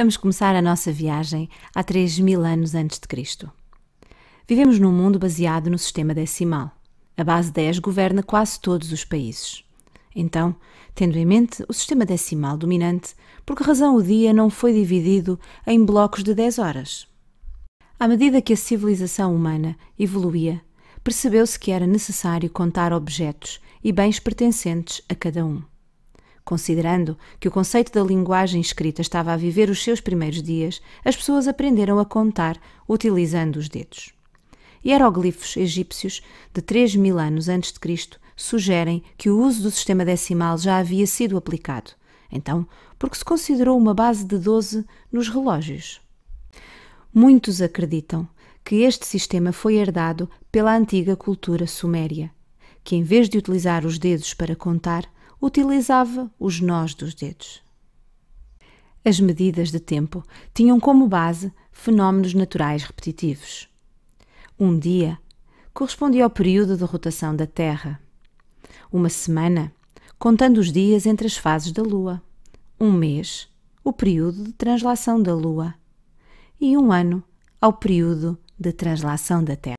Vamos começar a nossa viagem há 3 mil anos antes de Cristo. Vivemos num mundo baseado no sistema decimal. A base 10 governa quase todos os países. Então, tendo em mente o sistema decimal dominante, por que razão o dia não foi dividido em blocos de 10 horas? À medida que a civilização humana evoluía, percebeu-se que era necessário contar objetos e bens pertencentes a cada um. Considerando que o conceito da linguagem escrita estava a viver os seus primeiros dias, as pessoas aprenderam a contar utilizando os dedos. Hieróglifos egípcios de 3 mil anos antes de Cristo sugerem que o uso do sistema decimal já havia sido aplicado. Então, porque se considerou uma base de 12 nos relógios? Muitos acreditam que este sistema foi herdado pela antiga cultura suméria, que em vez de utilizar os dedos para contar, utilizava os nós dos dedos. As medidas de tempo tinham como base fenómenos naturais repetitivos. Um dia correspondia ao período de rotação da Terra. Uma semana, contando os dias entre as fases da Lua. Um mês, o período de translação da Lua. E um ano, ao período de translação da Terra.